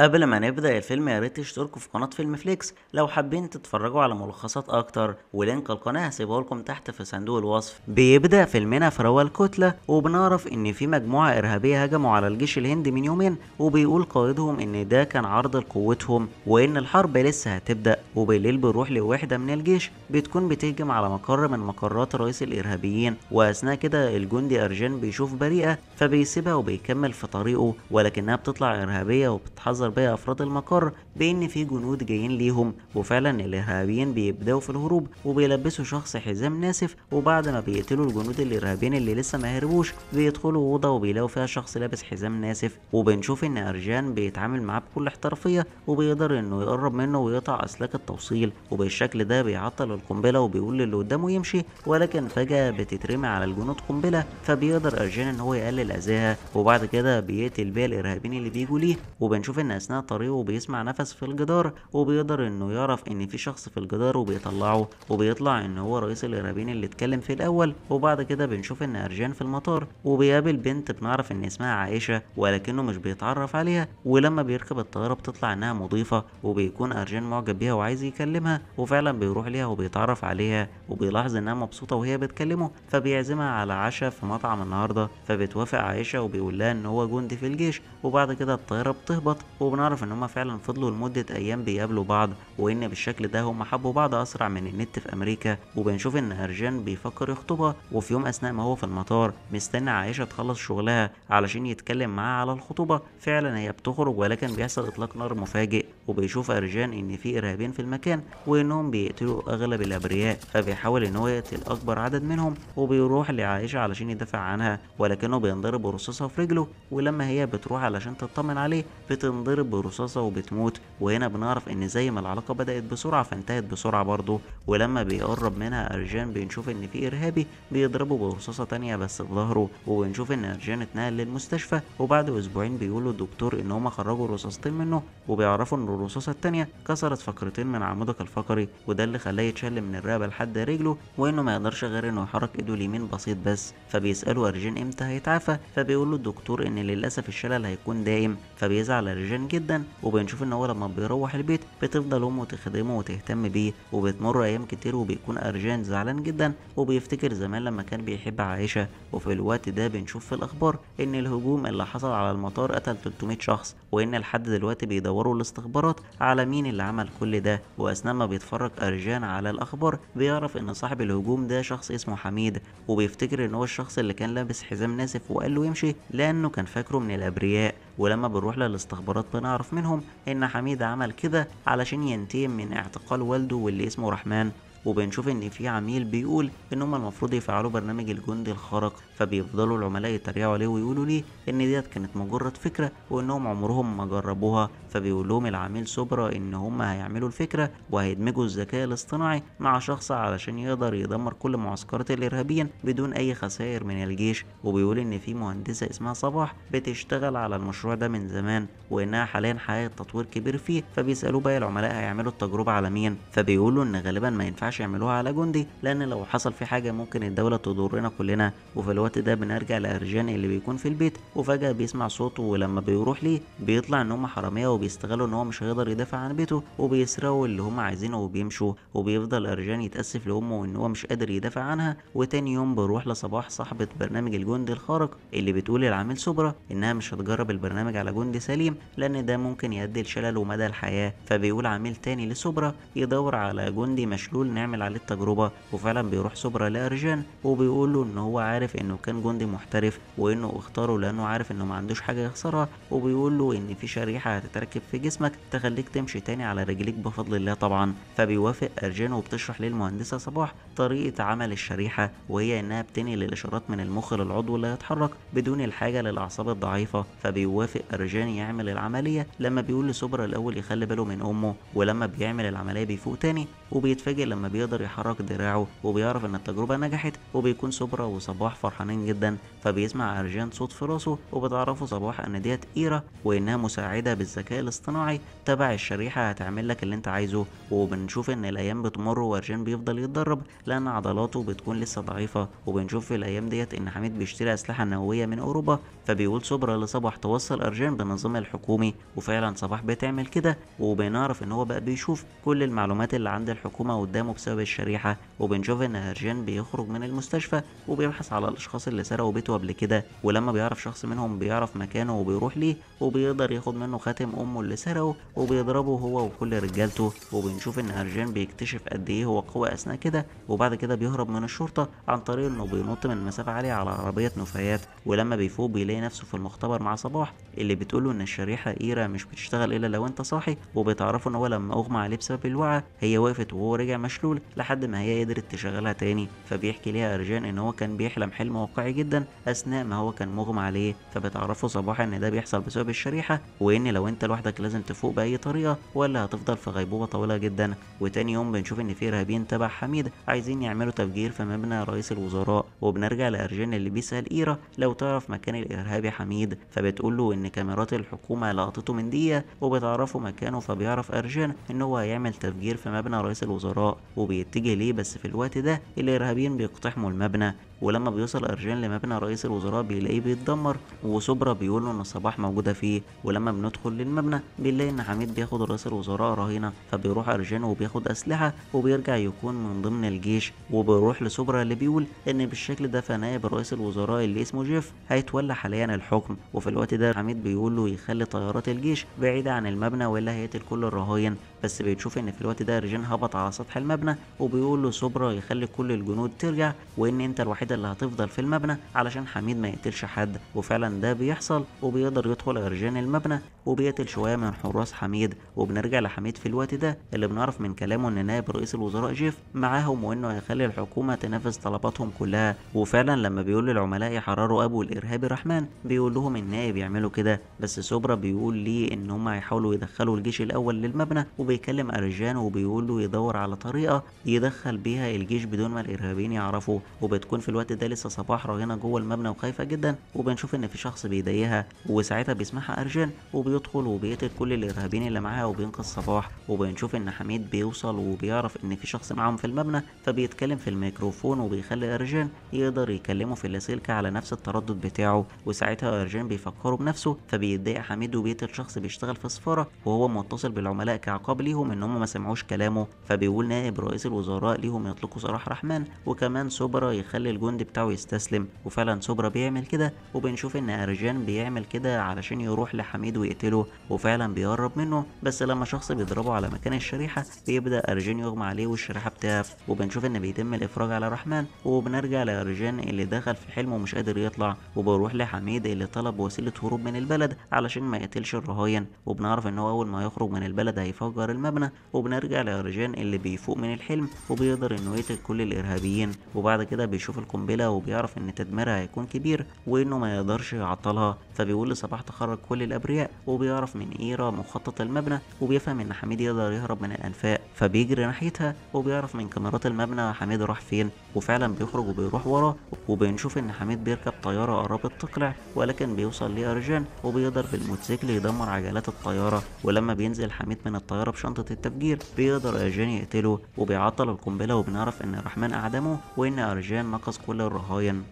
قبل ما نبدأ الفيلم يا ريت تشتركوا في قناة فيلم فليكس لو حابين تتفرجوا على ملخصات أكتر ولينك القناة هسيبه لكم تحت في صندوق الوصف بيبدأ فيلمنا في روال الكتله وبنعرف إن في مجموعة إرهابية هجموا على الجيش الهندي من يومين وبيقول قائدهم إن ده كان عرض لقوتهم وإن الحرب لسه هتبدأ وبالليل بيروح لوحدة من الجيش بتكون بتهجم على مقر من مقرات رئيس الإرهابيين وأثناء كده الجندي أرجان بيشوف بريئة فبيسيبها وبيكمل في طريقه ولكنها بتطلع إرهابية وبتحذر يشعر افراد المقر بان في جنود جايين ليهم وفعلا الارهابيين بيبداوا في الهروب وبيلبسوا شخص حزام ناسف وبعد ما بيقتلوا الجنود الارهابيين اللي لسه ما هربوش بيدخلوا اوضه وبيلاقوا فيها شخص لابس حزام ناسف وبنشوف ان ارجان بيتعامل معاه بكل احترافيه وبيقدر انه يقرب منه ويقطع اسلاك التوصيل وبالشكل ده بيعطل القنبله وبيقول للي قدامه يمشي ولكن فجاه بتترمي على الجنود قنبله فبيقدر ارجان ان هو يقلل اذاها وبعد كده بيقتل بيها الارهابيين اللي بيجوا ليه وبنشوف ان اثناء طريقه وبيسمع نفس في الجدار وبيقدر انه يعرف ان في شخص في الجدار وبيطلعه وبيطلع ان هو رئيس الارهابيين اللي اتكلم في الاول وبعد كده بنشوف ان ارجان في المطار وبيقابل بنت بنعرف ان اسمها عائشه ولكنه مش بيتعرف عليها ولما بيركب الطياره بتطلع انها مضيفه وبيكون ارجان معجب بيها وعايز يكلمها وفعلا بيروح ليها وبيتعرف عليها وبيلاحظ انها مبسوطه وهي بتكلمه فبيعزمها على عشاء في مطعم النهارده فبتوافق عائشه وبيقول لها ان هو جندي في الجيش وبعد كده الطياره بتهبط وبنعرف ان هما فعلا فضلوا لمدة ايام بيقابلوا بعض وان بالشكل ده هما حبوا بعض اسرع من النت في امريكا وبنشوف ان هرجان بيفكر يخطبها وفي يوم اثناء ما هو في المطار مستني عائشة تخلص شغلها علشان يتكلم معاها على الخطوبة فعلا هي بتخرج ولكن بيحصل اطلاق نار مفاجئ وبيشوف هرجان ان في ارهابيين في المكان وانهم بيقتلوا اغلب الابرياء فبيحاول ان هو يقتل اكبر عدد منهم وبيروح لعائشة علشان يدافع عنها ولكنه بينضرب رصاصة في رجله ولما هي بتروح علشان تطمن عليه بتنضرب بتتضرب برصاصة وبتموت وهنا بنعرف ان زي ما العلاقة بدأت بسرعة فانتهت بسرعة برضه ولما بيقرب منها ارجان بنشوف ان في ارهابي بيضربه برصاصة تانية بس في ظهره وبنشوف ان ارجان اتنقل للمستشفى وبعد اسبوعين بيقولوا الدكتور ان هما خرجوا رصاصتين منه وبيعرفوا ان الرصاصة التانية كسرت فقرتين من عمودك الفقري وده اللي خلاه يتشل من الرقبة لحد رجله وانه ما يقدرش غير انه يحرك ايده اليمين بسيط بس فبيسألوا ارجان امتى هيتعافى فبيقول له الدكتور ان للاسف الشلل هيكون دائم فبيزعل ارجان صغيرين جدا وبنشوف ان هو لما بيروح البيت بتفضل امه تخدمه وتهتم بيه وبتمر ايام كتير وبيكون ارجان زعلان جدا وبيفتكر زمان لما كان بيحب عائشه وفي الوقت ده بنشوف في الاخبار ان الهجوم اللي حصل على المطار قتل 300 شخص وان لحد دلوقتي بيدوروا الاستخبارات على مين اللي عمل كل ده واثناء ما بيتفرج ارجان على الاخبار بيعرف ان صاحب الهجوم ده شخص اسمه حميد وبيفتكر ان هو الشخص اللي كان لابس حزام ناسف وقال له يمشي لانه كان فاكره من الابرياء ولما بنروح للاستخبارات بنعرف منهم ان حميد عمل كده علشان ينتقم من اعتقال والده واللي اسمه رحمن وبنشوف ان في عميل بيقول ان هم المفروض يفعلوا برنامج الجندي الخارق فبيفضلوا العملاء يتريقوا عليه ويقولوا ليه ان ديت كانت مجرد فكره وانهم عمرهم ما جربوها فبيقول لهم العميل سوبرا ان هم هيعملوا الفكره وهيدمجوا الذكاء الاصطناعي مع شخص علشان يقدر يدمر كل معسكرات الارهابيين بدون اي خسائر من الجيش وبيقول ان في مهندسه اسمها صباح بتشتغل على المشروع ده من زمان وانها حاليا حققت تطوير كبير فيه فبيسالوه باقي العملاء هيعملوا التجربه على مين فبيقولوا ان غالبا ما ينفعش ينفعش يعملوها على جندي لان لو حصل في حاجه ممكن الدوله تضرنا كلنا وفي الوقت ده بنرجع لارجاني اللي بيكون في البيت وفجاه بيسمع صوته ولما بيروح ليه بيطلع ان هم حراميه وبيستغلوا ان هو مش هيقدر يدافع عن بيته وبيسرقوا اللي هم عايزينه وبيمشوا وبيفضل ارجاني يتاسف لامه ان هو مش قادر يدافع عنها وتاني يوم بيروح لصباح صاحبه برنامج الجندي الخارق اللي بتقول للعميل سوبرا انها مش هتجرب البرنامج على جندي سليم لان ده ممكن يؤدي لشلل ومدى الحياه فبيقول عميل تاني لسوبرا يدور على جندي مشلول نعمل عليه التجربه وفعلا بيروح سوبرا لارجان وبيقول له ان هو عارف انه كان جندي محترف وانه اختاره لانه عارف انه ما عندوش حاجه يخسرها وبيقول له ان في شريحه هتتركب في جسمك تخليك تمشي تاني على رجليك بفضل الله طبعا فبيوافق ارجان وبتشرح للمهندسه صباح طريقه عمل الشريحه وهي انها بتنقل الاشارات من المخ للعضو اللي هيتحرك بدون الحاجه للاعصاب الضعيفه فبيوافق ارجان يعمل العمليه لما بيقول لسوبرا الاول يخلي باله من امه ولما بيعمل العمليه بيفوق تاني وبيتفاجئ لما بيقدر يحرك دراعه وبيعرف ان التجربه نجحت وبيكون سوبرا وصباح فرحانين جدا فبيسمع ارجان صوت في راسه وبتعرفه صباح ان ديت ايرا وانها مساعده بالذكاء الاصطناعي تبع الشريحه هتعمل لك اللي انت عايزه وبنشوف ان الايام بتمر وارجان بيفضل يتدرب لان عضلاته بتكون لسه ضعيفه وبنشوف في الايام ديت ان حميد بيشتري اسلحه نوويه من اوروبا فبيقول صبرا لصباح توصل ارجان بالنظام الحكومي وفعلا صباح بتعمل كده وبنعرف ان هو بقى بيشوف كل المعلومات اللي عند الحكومة قدامه بسبب الشريحة وبنشوف إن هرجان بيخرج من المستشفى وبيبحث على الأشخاص اللي سرقوا بيته قبل كده ولما بيعرف شخص منهم بيعرف مكانه وبيروح ليه وبيقدر ياخد منه خاتم أمه اللي سرقه وبيضربه هو وكل رجالته وبنشوف إن هرجان بيكتشف قد إيه هو قوي أثناء كده وبعد كده بيهرب من الشرطة عن طريق إنه بينط من مسافة عالية على عربية نفايات ولما بيفوق بيلاقي نفسه في المختبر مع صباح اللي بتقوله إن الشريحة إيرة مش بتشتغل إلا لو أنت صاحي وبتعرفه إن هو لما أغمى عليه بسبب الوعي هي وقفت واتقفلت وهو رجع مشلول لحد ما هي قدرت تشغلها تاني فبيحكي ليها أرجان إن هو كان بيحلم حلم واقعي جدا أثناء ما هو كان مغمى عليه فبتعرفه صباحا إن ده بيحصل بسبب الشريحة وإن لو أنت لوحدك لازم تفوق بأي طريقة ولا هتفضل في غيبوبة طويلة جدا وتاني يوم بنشوف إن في إرهابيين تبع حميد عايزين يعملوا تفجير في مبنى رئيس الوزراء وبنرجع لأرجان اللي بيسأل إيرا لو تعرف مكان الإرهابي حميد فبتقول له إن كاميرات الحكومة لقطته من دقيقة وبتعرفه مكانه فبيعرف أرجان إن هو هيعمل تفجير في مبنى رئيس رئاسة الوزراء وبيتجه ليه بس في الوقت ده الارهابيين بيقتحموا المبنى ولما بيوصل ارجان لمبنى رئيس الوزراء بيلاقيه بيتدمر وصبرا بيقول له ان صباح موجوده فيه ولما بندخل للمبنى بنلاقي ان حميد بياخد رئيس الوزراء رهينه فبيروح ارجان وبياخد اسلحه وبيرجع يكون من ضمن الجيش وبيروح لصبرا اللي بيقول ان بالشكل ده فنائب رئيس الوزراء اللي اسمه جيف هيتولى حاليا الحكم وفي الوقت ده حميد بيقول له يخلي طيارات الجيش بعيده عن المبنى والا هيقتل كل الرهاين بس بيشوف ان في الوقت ده أرجان هبط بيخبط على سطح المبنى وبيقول له سوبرا يخلي كل الجنود ترجع وان انت الوحيد اللي هتفضل في المبنى علشان حميد ما يقتلش حد وفعلا ده بيحصل وبيقدر يدخل غرجان المبنى وبيقتل شويه من حراس حميد وبنرجع لحميد في الوقت ده اللي بنعرف من كلامه ان نائب رئيس الوزراء جيف معاهم وانه هيخلي الحكومه تنفذ طلباتهم كلها وفعلا لما بيقول للعملاء يحرروا ابو الارهابي رحمن بيقول لهم النائب يعملوا كده بس سوبرا بيقول ليه ان هم هيحاولوا يدخلوا الجيش الاول للمبنى وبيكلم ارجان وبيقول له بيدور على طريقه يدخل بيها الجيش بدون ما الارهابيين يعرفوا وبتكون في الوقت ده لسه صباح راهنه جوه المبنى وخايفه جدا وبنشوف ان في شخص بيضايقها وساعتها بيسمعها ارجن وبيدخل وبيقتل كل الارهابيين اللي معاها وبينقذ صباح وبنشوف ان حميد بيوصل وبيعرف ان في شخص معاهم في المبنى فبيتكلم في الميكروفون وبيخلي ارجن يقدر يكلمه في اللاسلكي على نفس التردد بتاعه وساعتها ارجن بيفكره بنفسه فبيتضايق حميد وبيقتل شخص بيشتغل في السفاره وهو متصل بالعملاء كعقاب ليهم ان هم ما سمعوش كلامه فبيقول نائب رئيس الوزراء ليهم يطلقوا صلاح رحمن وكمان سوبرا يخلي الجندي بتاعه يستسلم وفعلا سوبرا بيعمل كده وبنشوف ان ارجان بيعمل كده علشان يروح لحميد ويقتله وفعلا بيقرب منه بس لما شخص بيضربه على مكان الشريحه بيبدا ارجان يغمى عليه والشريحه بتقف وبنشوف ان بيتم الافراج على رحمن وبنرجع لارجان اللي دخل في حلمه ومش قادر يطلع وبروح لحميد اللي طلب وسيله هروب من البلد علشان ما يقتلش الرهاين وبنعرف ان هو اول ما يخرج من البلد هيفجر المبنى وبنرجع لارجان اللي بيفوق من الحلم وبيقدر انه يقتل كل الارهابيين وبعد كده بيشوف القنبله وبيعرف ان تدميرها هيكون كبير وانه ما يقدرش يعطلها فبيقول لصباح تخرج كل الابرياء وبيعرف من ايرا مخطط المبنى وبيفهم ان حميد يقدر يهرب من الانفاق فبيجري ناحيتها وبيعرف من كاميرات المبنى حميد راح فين وفعلا بيخرج وبيروح وراه وبنشوف ان حميد بيركب طياره قربت تقلع ولكن بيوصل لارجان وبيقدر بالموتوسيكل يدمر عجلات الطياره ولما بينزل حميد من الطياره بشنطه التفجير بيقدر ارجان يقتله وبيعطل القنبله وبنعرف ان الرحمن اعدمه وان ارجان نقص كل الرهاين